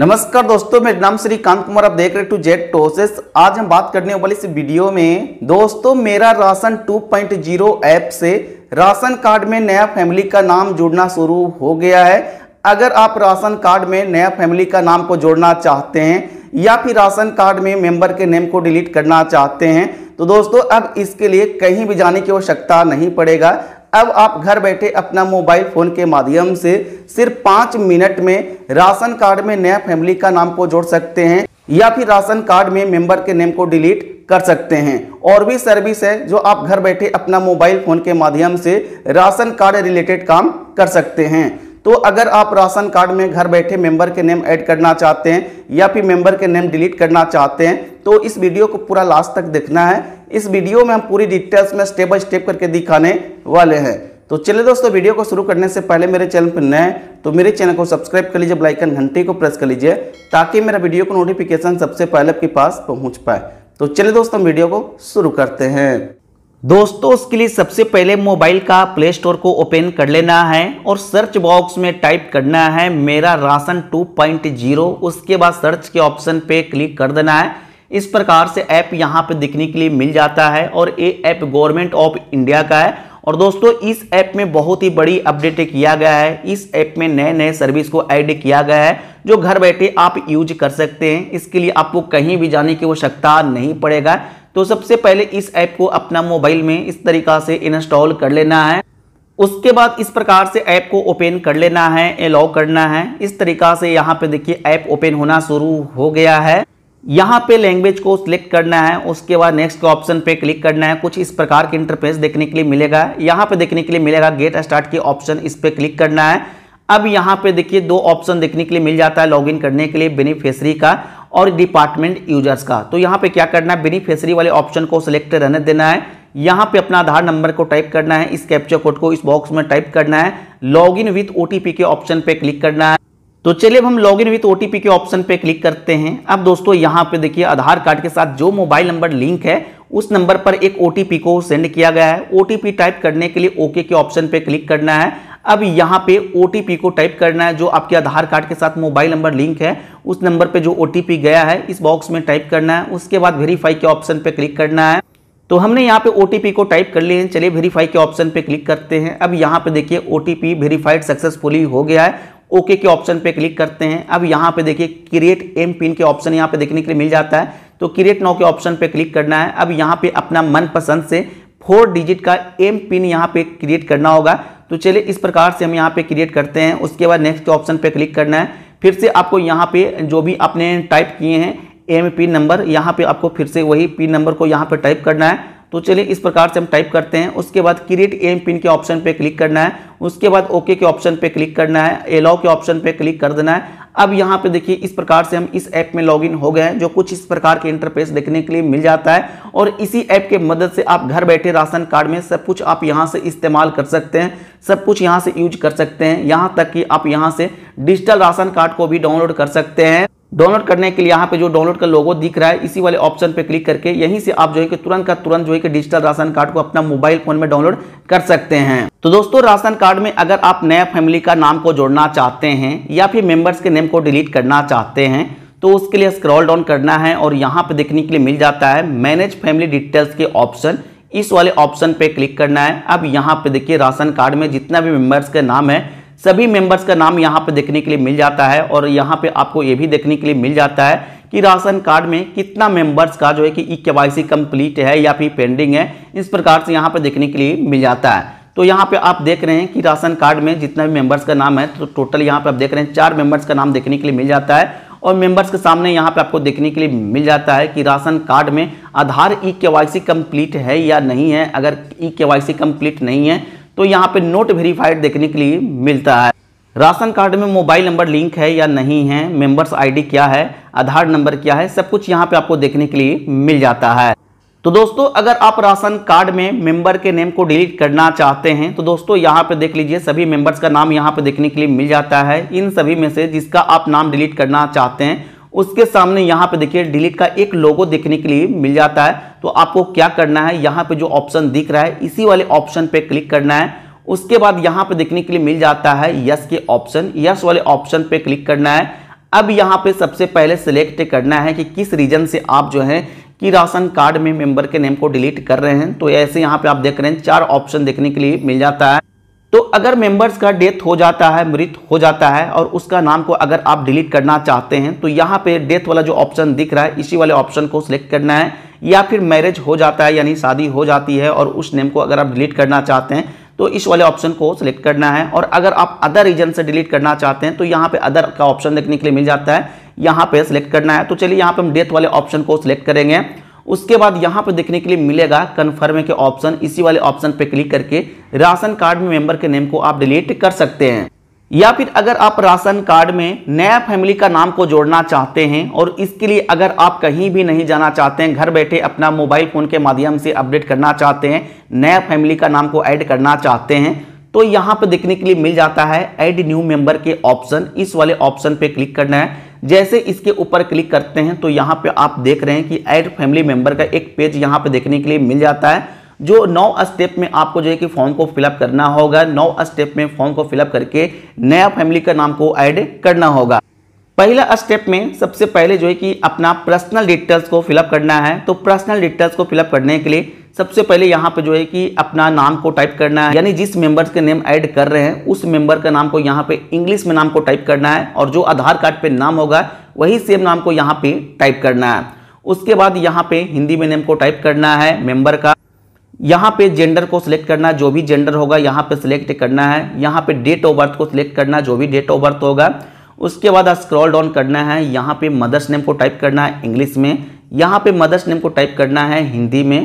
नमस्कार दोस्तों मेरे नाम श्री कांत कुमार आप देख रहे टू जेट टोसेस आज हम बात करने वाले इस वीडियो में दोस्तों मेरा राशन 2.0 ऐप से राशन कार्ड में नया फैमिली का नाम जुड़ना शुरू हो गया है अगर आप राशन कार्ड में नया फैमिली का नाम को जोड़ना चाहते हैं या फिर राशन कार्ड में मेंबर के नेम को डिलीट करना चाहते हैं तो दोस्तों अब इसके लिए कहीं भी जाने की आवश्यकता नहीं पड़ेगा अब आप घर बैठे अपना मोबाइल फ़ोन के माध्यम से सिर्फ पांच मिनट में राशन कार्ड में नया फैमिली का नाम को जोड़ सकते हैं या फिर राशन कार्ड में मेंबर के नेम को डिलीट कर सकते हैं और भी सर्विस है जो आप घर बैठे अपना मोबाइल फ़ोन के माध्यम से राशन कार्ड रिलेटेड काम कर सकते हैं तो अगर आप राशन कार्ड में घर बैठे मेंबर के नेम ऐड करना चाहते हैं या फिर मेंबर के नेम डिलीट करना चाहते हैं तो इस वीडियो को पूरा लास्ट तक देखना है इस वीडियो में हम पूरी डिटेल्स में स्टेप बाय स्टेप करके दिखाने वाले हैं तो चलिए दोस्तों वीडियो को शुरू करने से पहले मेरे चैनल पर नए तो मेरे चैनल को सब्सक्राइब कर लीजिए ब्लाइकन घंटी को प्रेस कर लीजिए ताकि मेरा वीडियो को नोटिफिकेशन सबसे पहले आपके पास पहुंच पाए तो चलिए दोस्तों वीडियो को शुरू करते हैं दोस्तों उसके लिए सबसे पहले मोबाइल का प्ले स्टोर को ओपन कर लेना है और सर्च बॉक्स में टाइप करना है मेरा राशन 2.0 उसके बाद सर्च के ऑप्शन पे क्लिक कर देना है इस प्रकार से ऐप यहाँ पे देखने के लिए मिल जाता है और ये ऐप गवर्नमेंट ऑफ इंडिया का है और दोस्तों इस ऐप में बहुत ही बड़ी अपडेट किया गया है इस ऐप में नए नए सर्विस को ऐड किया गया है जो घर बैठे आप यूज कर सकते हैं इसके लिए आपको कहीं भी जाने की आवश्यकता नहीं पड़ेगा तो सबसे पहले इस ऐप को अपना मोबाइल में इस तरीका से इंस्टॉल कर लेना है उसके बाद इस प्रकार से ऐप को ओपन कर लेना है अलाउ करना है इस तरीका से यहाँ पे देखिए ऐप ओपन होना शुरू हो गया है यहाँ पे लैंग्वेज को सिलेक्ट करना है उसके बाद नेक्स्ट के ऑप्शन पे क्लिक करना है कुछ इस प्रकार के इंटरफेस देखने के लिए मिलेगा यहाँ पे देखने के लिए मिलेगा गेट स्टार्ट के ऑप्शन इस पर क्लिक करना है अब यहाँ पे देखिए दो ऑप्शन देखने के लिए मिल जाता है लॉगिन करने के लिए बेनिफिशरी का और डिपार्टमेंट यूजर्स का तो यहाँ पे क्या करना है बेनिफिशरी वाले ऑप्शन को सिलेक्ट रहने देना है यहाँ पे अपना आधार नंबर को टाइप करना है इस कैप्चर कोड को इस बॉक्स में टाइप करना है लॉग इन विथ ओटीपी के ऑप्शन पे क्लिक करना है तो चलिए अब हम लॉग इन विथ ओटीपी के ऑप्शन पे क्लिक करते हैं अब दोस्तों यहाँ पे देखिए आधार कार्ड के साथ जो मोबाइल नंबर लिंक है उस नंबर पर एक ओटीपी को सेंड किया गया है ओटीपी टाइप करने के लिए ओके के ऑप्शन पे क्लिक करना है अब यहाँ पे ओटीपी को टाइप करना है जो आपके आधार कार्ड के साथ मोबाइल नंबर लिंक है उस नंबर पे जो ओटीपी गया है इस बॉक्स में टाइप करना है उसके बाद वेरीफाई के ऑप्शन पे क्लिक करना है तो हमने यहाँ पे ओटीपी को टाइप कर लिए हैं चलिए वेरीफाई के ऑप्शन पे क्लिक करते हैं अब यहाँ पे देखिए ओटीपी वेरीफाइड सक्सेसफुली हो गया है ओके के ऑप्शन पे क्लिक करते हैं अब यहाँ पे देखिए क्रिएट एम पिन के ऑप्शन यहाँ पे देखने के लिए मिल जाता है तो क्रिएट नाउ के ऑप्शन पे क्लिक करना है अब यहाँ पे अपना मनपसंद से फोर डिजिट का एम पिन यहाँ पे क्रिएट करना होगा तो चलिए इस प्रकार से हम यहाँ पे क्रिएट करते हैं उसके बाद नेक्स्ट ऑप्शन पर क्लिक करना है फिर से आपको यहाँ पे जो भी आपने टाइप किए हैं एम पिन नंबर यहाँ पे आपको फिर से वही पिन नंबर को यहाँ पे टाइप करना है तो चलिए इस प्रकार से हम टाइप करते हैं उसके बाद क्रिएट एम पिन के ऑप्शन पे क्लिक करना है उसके बाद ओके के ऑप्शन पे क्लिक करना है एलाउ के ऑप्शन पे क्लिक कर देना है अब यहाँ पे देखिए इस प्रकार से हम इस ऐप में लॉगिन हो गए हैं जो कुछ इस प्रकार के इंटरफेस देखने के लिए मिल जाता है और इसी ऐप के मदद से आप घर बैठे राशन कार्ड में सब कुछ आप यहाँ से इस्तेमाल कर सकते हैं सब कुछ यहाँ से यूज कर सकते हैं यहाँ तक कि आप यहाँ से डिजिटल राशन कार्ड को भी डाउनलोड कर सकते हैं डाउनलोड करने के लिए यहाँ पे जो डाउनलोड का लोगो दिख रहा है इसी वाले ऑप्शन पे क्लिक करके यहीं से आप जो है कि तुरंत का तुरंत जो है कि डिजिटल राशन कार्ड को अपना मोबाइल फोन में डाउनलोड कर सकते हैं तो दोस्तों राशन कार्ड में अगर आप नया फैमिली का नाम को जोड़ना चाहते हैं या फिर मेंबर्स के नेम को डिलीट करना चाहते हैं तो उसके लिए स्क्रॉल डाउन करना है और यहाँ पे देखने के लिए मिल जाता है मैनेज फैमिली डिटेल्स के ऑप्शन इस वाले ऑप्शन पे क्लिक करना है अब यहाँ पे देखिए राशन कार्ड में जितना भी मेंबर्स का नाम है सभी मेंबर्स का नाम यहाँ पर देखने के लिए मिल जाता है और यहाँ पे आपको ये भी देखने के लिए मिल जाता है कि राशन कार्ड में कितना मेंबर्स का जो है कि ई के कम्प्लीट है या फिर पेंडिंग है इस प्रकार से यहाँ पर देखने के लिए मिल जाता है तो यहाँ पे आप देख रहे हैं कि राशन कार्ड में जितना भी मेंबर्स का नाम है तो टोटल यहाँ पे आप देख रहे हैं चार मेंबर्स का नाम देखने के लिए मिल जाता है और मेंबर्स के सामने यहाँ पे आपको देखने के लिए मिल जाता है कि राशन कार्ड में आधार ई के कंप्लीट है या नहीं है अगर ई के कंप्लीट नहीं है तो यहाँ पे नोट वेरीफाइड देखने के लिए मिलता है राशन कार्ड में मोबाइल नंबर लिंक है या नहीं है मेंबर्स आईडी क्या है आधार नंबर क्या है सब कुछ यहाँ पे आपको देखने के लिए मिल जाता है तो दोस्तों अगर आप राशन कार्ड में मेंबर के नेम को डिलीट करना चाहते हैं तो दोस्तों यहाँ पे देख लीजिए सभी मेंबर्स का नाम यहाँ पे देखने के लिए मिल जाता है इन सभी में से जिसका आप नाम डिलीट करना चाहते हैं उसके सामने यहाँ पे देखिए डिलीट का एक लोगो देखने के लिए मिल जाता है तो आपको क्या करना है यहाँ पे जो ऑप्शन दिख रहा है इसी वाले ऑप्शन पे क्लिक करना है उसके बाद यहाँ पे देखने के लिए मिल जाता है यस के ऑप्शन यस वाले ऑप्शन पे क्लिक करना है अब यहाँ पे सबसे पहले सिलेक्ट करना है कि किस रीजन से आप जो है कि राशन कार्ड में मेंबर के नेम को डिलीट कर रहे हैं तो ऐसे यहाँ पे आप देख रहे हैं चार ऑप्शन देखने के लिए मिल जाता है तो अगर मेंबर्स का डेथ हो जाता है मृत हो जाता है और उसका नाम को अगर आप डिलीट करना चाहते हैं तो यहाँ पे डेथ वाला जो ऑप्शन दिख रहा है इसी वाले ऑप्शन को सिलेक्ट करना है या फिर मैरिज हो जाता है यानी शादी हो जाती है और उस नेम को अगर आप डिलीट करना चाहते हैं तो इस वाले ऑप्शन को सिलेक्ट करना है और अगर आप अदर रीजन से डिलीट करना चाहते हैं तो यहाँ पर अदर का ऑप्शन देखने के लिए मिल जाता है यहाँ पर सिलेक्ट करना है तो चलिए यहाँ पर हम डेथ वाले ऑप्शन को सिलेक्ट करेंगे उसके बाद यहाँ पर देखने के लिए मिलेगा कन्फर्म के ऑप्शन इसी वाले ऑप्शन पर क्लिक करके राशन कार्ड में मेंबर के नेम को आप डिलीट कर सकते हैं या फिर अगर आप राशन कार्ड में नया फैमिली का नाम को जोड़ना चाहते हैं और इसके लिए अगर आप कहीं भी नहीं जाना चाहते हैं घर बैठे अपना मोबाइल फ़ोन के माध्यम से अपडेट करना चाहते हैं नया फैमिली का नाम को ऐड करना चाहते हैं तो यहाँ पर देखने के लिए मिल जाता है ऐड न्यू मेंबर के ऑप्शन इस वाले ऑप्शन पर क्लिक करना है जैसे इसके ऊपर क्लिक करते हैं तो यहाँ पे आप देख रहे हैं कि ऐड फैमिली मेंबर का एक पेज यहाँ पे देखने के लिए मिल जाता है जो नौ स्टेप में आपको जो है कि फॉर्म को फिलअप करना होगा नौ स्टेप में फॉर्म को फिलअप करके नया फैमिली का नाम को ऐड करना होगा पहला स्टेप में सबसे पहले जो है कि अपना पर्सनल डिटेल्स को फिलअप करना है तो पर्सनल डिटेल्स को फिलअप करने के लिए सबसे पहले यहाँ पे जो है कि अपना नाम को टाइप करना है यानी जिस मेंबर्स के नेम ऐड कर रहे हैं उस मेंबर का नाम को यहाँ पे इंग्लिश में नाम को टाइप करना है और जो आधार कार्ड पे नाम होगा वही सेम नाम को यहाँ पे टाइप करना है उसके बाद यहाँ पे हिंदी में नेम को टाइप करना है मेंबर का यहाँ पे जेंडर को सिलेक्ट करना है जो भी जेंडर होगा यहाँ पे सिलेक्ट करना है यहाँ पे डेट ऑफ बर्थ को सिलेक्ट करना है जो भी डेट ऑफ बर्थ होगा उसके बाद स्क्रॉल डाउन करना है यहाँ पे मदर्स नेम को टाइप करना है इंग्लिश में यहाँ पे मदर्स नेम को टाइप करना है हिंदी में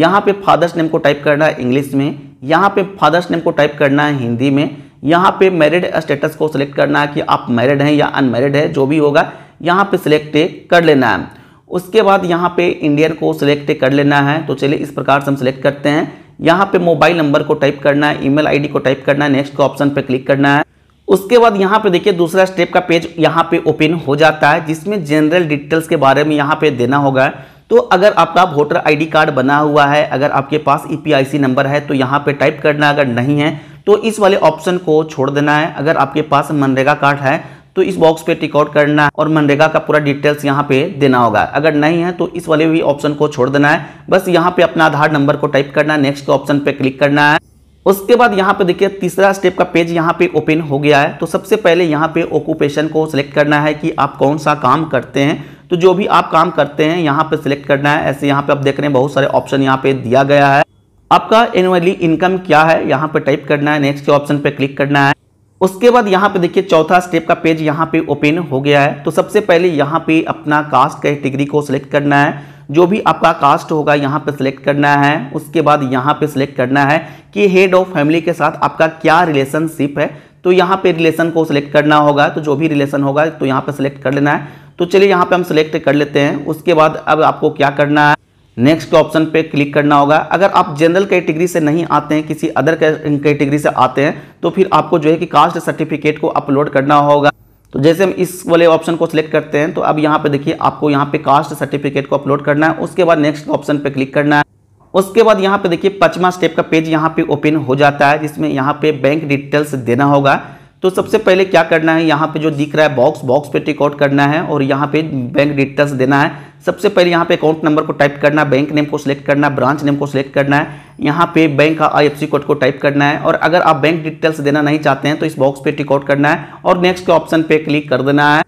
यहाँ पे फादर्स नेम को टाइप करना है इंग्लिश में यहाँ पे फादर्स नेम को टाइप करना है हिंदी में यहाँ पे मैरिड स्टेटस को सिलेक्ट करना है कि आप मैरिड हैं या अनमैरिड है जो भी होगा यहाँ पे सिलेक्ट कर लेना है उसके बाद यहाँ पे इंडियन को सिलेक्ट कर लेना है तो चलिए इस प्रकार से हम सिलेक्ट करते हैं यहाँ पे मोबाइल नंबर को टाइप करना है ईमेल आईडी को टाइप करना है नेक्स्ट के ऑप्शन पे क्लिक करना है उसके बाद यहाँ पे देखिए दूसरा स्टेप का पेज यहाँ पे ओपन हो जाता है जिसमें जनरल डिटेल्स के बारे में यहाँ पे देना होगा तो अगर आपका वोटर आईडी कार्ड बना हुआ है अगर आपके पास ई e नंबर है तो यहाँ पे टाइप करना अगर नहीं है तो इस वाले ऑप्शन को छोड़ देना है अगर आपके पास मनरेगा कार्ड है तो इस बॉक्स पे टिकआउट करना है और मनरेगा का पूरा डिटेल्स यहाँ पे देना होगा अगर नहीं है तो इस वाले भी ऑप्शन को छोड़ देना है बस यहाँ पे अपना आधार नंबर को टाइप करना है नेक्स्ट ऑप्शन पे क्लिक करना है उसके बाद यहाँ पे देखिए तीसरा स्टेप का पेज यहाँ पे ओपन हो गया है तो सबसे पहले यहाँ पे ऑक्यूपेशन को सिलेक्ट करना है कि आप कौन सा काम करते हैं तो जो भी आप काम करते हैं यहाँ पे सिलेक्ट करना है ऐसे यहाँ पे आप देख रहे हैं बहुत सारे ऑप्शन यहाँ पे दिया गया है आपका एनुअली इनकम क्या है यहाँ पे टाइप करना है नेक्स्ट के ऑप्शन पे क्लिक करना है उसके बाद यहाँ पे देखिए चौथा स्टेप का पेज यहाँ पे ओपन हो गया है तो सबसे पहले यहाँ पे अपना कास्ट कैटेगरी को सिलेक्ट करना है जो भी आपका कास्ट होगा यहाँ पे सिलेक्ट करना है उसके बाद यहाँ पे सिलेक्ट करना है कि हेड ऑफ फैमिली के साथ आपका क्या रिलेशनशिप है तो यहाँ पे रिलेशन को सिलेक्ट करना होगा तो जो भी रिलेशन होगा तो यहाँ पे सिलेक्ट कर लेना है तो चलिए यहाँ पे हम सिलेक्ट कर लेते हैं उसके बाद अब आपको क्या करना है नेक्स्ट ऑप्शन पे क्लिक करना होगा अगर आप जनरल कैटेगरी से नहीं आते हैं किसी अदर कैटेगरी से आते हैं तो फिर आपको जो है कि कास्ट सर्टिफिकेट को अपलोड करना होगा तो जैसे हम इस वाले ऑप्शन को सिलेक्ट करते हैं तो अब यहाँ पे देखिए आपको यहाँ पे कास्ट सर्टिफिकेट को अपलोड करना है उसके बाद नेक्स्ट ऑप्शन पे क्लिक करना है उसके बाद यहाँ पे देखिए पचमा स्टेप का पेज यहाँ पे ओपन हो जाता है जिसमें यहाँ पे बैंक डिटेल्स देना होगा तो सबसे पहले क्या करना है यहाँ पे जो दिख रहा है बॉक्स बॉक्स पे आउट करना है और यहाँ पे बैंक डिटेल्स देना है सबसे पहले यहाँ पे अकाउंट नंबर को टाइप करना है बैंक नेम को सिलेक्ट करना ब्रांच नेम को सिलेक्ट करना है यहाँ पे बैंक का आईएफसी कोड को टाइप करना है और अगर आप बैंक डिटेल्स देना नहीं चाहते हैं तो इस बॉक्स पे टिकआउट करना है और नेक्स्ट के ऑप्शन पे क्लिक कर देना है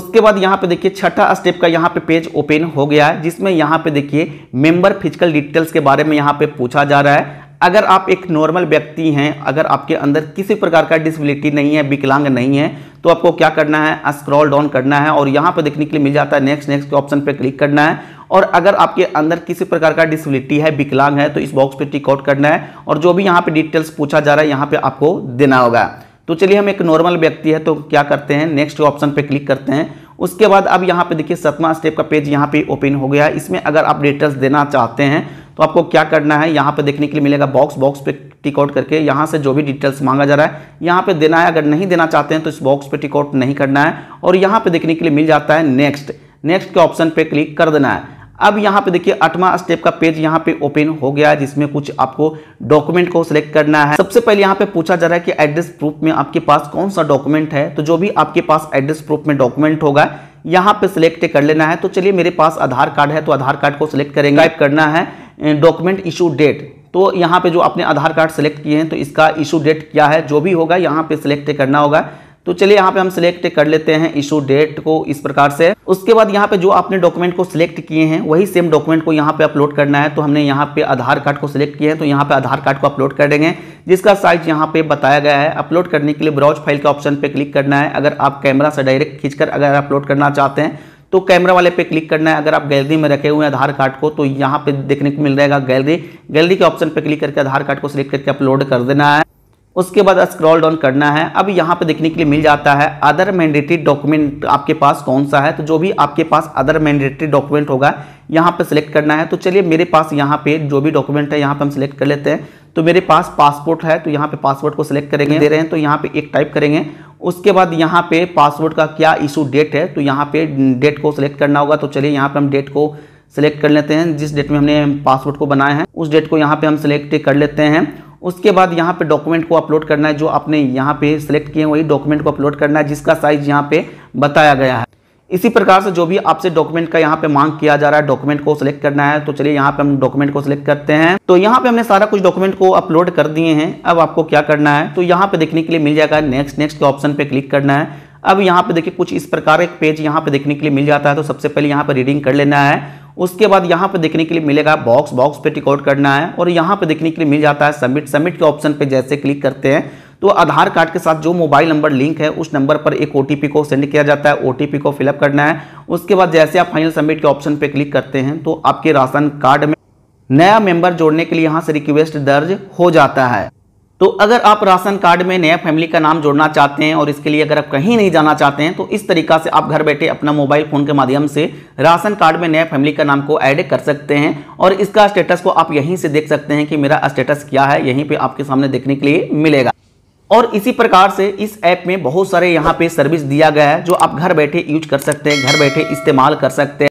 उसके बाद यहाँ पे देखिए छठा स्टेप का यहाँ पे पेज ओपन हो गया है जिसमें यहाँ पे देखिए मेंबर फिजिकल डिटेल्स के बारे में यहाँ पे पूछा जा रहा है अगर आप एक नॉर्मल व्यक्ति हैं अगर आपके अंदर किसी प्रकार का डिसबिलिटी नहीं है विकलांग नहीं है तो आपको क्या करना है स्क्रॉल डाउन करना है और यहाँ पर देखने के लिए मिल जाता है नेक्स्ट नेक्स्ट के ऑप्शन पर क्लिक करना है और अगर आपके अंदर किसी प्रकार का डिसबिलिटी है विकलांग है तो इस बॉक्स पे टिकआउट करना है और जो भी यहाँ पे डिटेल्स पूछा जा रहा है यहाँ पर आपको देना होगा तो चलिए हम एक नॉर्मल व्यक्ति है तो क्या करते हैं नेक्स्ट ऑप्शन पे क्लिक करते हैं उसके बाद अब यहाँ पे देखिए सतमा स्टेप का पेज यहाँ पे ओपन हो गया है इसमें अगर आप डिटेल्स देना चाहते हैं तो आपको क्या करना है यहाँ पे देखने के लिए मिलेगा बॉक्स बॉक्स पे टिक आउट करके यहाँ से जो भी डिटेल्स मांगा जा रहा है यहाँ पे देना है अगर नहीं देना चाहते हैं तो इस बॉक्स पे टिक आउट नहीं करना है और यहाँ पे देखने के लिए मिल जाता है नेक्स्ट नेक्स्ट के ऑप्शन पे क्लिक कर देना है अब यहाँ पे देखिए अठवा स्टेप का पेज यहाँ पे ओपन हो गया है जिसमें कुछ आपको डॉक्यूमेंट को सिलेक्ट करना है सबसे पहले यहाँ पे पूछा जा रहा है कि एड्रेस प्रूफ में आपके पास कौन सा डॉक्यूमेंट है तो जो भी आपके पास एड्रेस प्रूफ में डॉक्यूमेंट होगा यहाँ पे सिलेक्ट कर लेना है तो चलिए मेरे पास आधार कार्ड है तो आधार कार्ड को सिलेक्ट करेंगे टाइप करना है डॉक्यूमेंट इशू डेट तो यहाँ पे जो आपने आधार कार्ड सेलेक्ट किए हैं तो इसका इशू डेट क्या है जो भी होगा यहाँ पे सिलेक्ट करना होगा तो चलिए यहाँ पे हम सिलेक्ट कर लेते हैं इशू डेट को इस प्रकार से उसके बाद यहाँ पे जो आपने डॉक्यूमेंट को सिलेक्ट किए हैं वही सेम डॉक्यूमेंट को यहाँ पे अपलोड करना है तो हमने यहाँ पे आधार कार्ड को सिलेक्ट किया है तो यहाँ पे आधार कार्ड को अपलोड कर देंगे जिसका साइज यहाँ पे बताया गया है अपलोड करने के लिए ब्राउज फाइल के ऑप्शन पे क्लिक करना है अगर आप कैमरा से डायरेक्ट खींचकर अगर अपलोड करना चाहते हैं तो कैमरा वाले पे क्लिक करना है अगर आप गैलरी में रखे हुए हैं आधार कार्ड को तो यहाँ पे देखने को मिल जाएगा गैलरी गैलरी के ऑप्शन पे क्लिक करके आधार कार्ड को सिलेक्ट करके अपलोड कर देना है उसके बाद स्क्रॉल डाउन करना है अब यहाँ पे देखने के लिए मिल जाता है अदर मैंडेटरी डॉक्यूमेंट आपके पास कौन सा है तो जो भी आपके पास अदर मैंडेटरी डॉक्यूमेंट होगा यहाँ पे सिलेक्ट करना है तो चलिए मेरे पास यहाँ पे जो भी डॉक्यूमेंट है यहाँ पे हम सिलेक्ट कर लेते हैं तो मेरे पास पासपोर्ट है तो यहाँ पे पासपोर्ट को सिलेक्ट करेंगे दे रहे हैं तो यहाँ पे एक टाइप करेंगे उसके बाद यहाँ पे पासपोर्ट का क्या इशू डेट है तो यहाँ पे डेट को सिलेक्ट करना होगा तो चलिए यहाँ पे हम डेट को सिलेक्ट कर लेते हैं जिस डेट में हमने पासपोर्ट को बनाया है उस डेट को यहाँ पे हम सिलेक्ट कर लेते हैं उसके बाद यहाँ पे डॉक्यूमेंट को अपलोड करना है जो आपने यहाँ पे सिलेक्ट किए वही डॉक्यूमेंट को अपलोड करना है जिसका साइज यहाँ पे बताया गया है इसी प्रकार से जो भी आपसे डॉक्यूमेंट का यहाँ पे मांग किया जा रहा है डॉक्यूमेंट को सिलेक्ट करना है तो चलिए यहाँ पे हम डॉक्यूमेंट को सिलेक्ट करते हैं तो यहाँ पे हमने सारा कुछ डॉक्यूमेंट को अपलोड कर दिए हैं अब आपको क्या करना है तो यहाँ पे देखने के लिए मिल जाएगा नेक्स्ट नेक्स्ट के ऑप्शन पे क्लिक करना है अब यहाँ पे देखिए कुछ इस प्रकार एक पेज यहाँ पे देखने के लिए मिल जाता है तो सबसे पहले यहाँ पे रीडिंग कर लेना है उसके बाद यहाँ पे देखने के लिए मिलेगा बॉक्स बॉक्स पे टिकॉट करना है और यहाँ पे देखने के लिए मिल जाता है सबमिट सबमिट के ऑप्शन पे जैसे क्लिक करते हैं तो आधार कार्ड के साथ जो मोबाइल नंबर लिंक है उस नंबर पर एक ओ को सेंड किया जाता है ओ को फिलअप करना है उसके बाद जैसे आप फाइनल सबमिट के ऑप्शन पर क्लिक करते हैं तो आपके राशन कार्ड में नया मेंबर जोड़ने के लिए यहाँ से रिक्वेस्ट दर्ज हो जाता है तो अगर आप राशन कार्ड में नया फैमिली का नाम जोड़ना चाहते हैं और इसके लिए अगर आप कहीं नहीं जाना चाहते हैं तो इस तरीका से आप घर बैठे अपना मोबाइल फ़ोन के माध्यम से राशन कार्ड में नया फैमिली का नाम को ऐड कर सकते हैं और इसका स्टेटस को आप यहीं से देख सकते हैं कि मेरा स्टेटस क्या है यहीं पर आपके सामने देखने के लिए मिलेगा और इसी प्रकार से इस ऐप में बहुत सारे यहाँ पे सर्विस दिया गया है जो आप घर बैठे यूज कर सकते हैं घर बैठे इस्तेमाल कर सकते हैं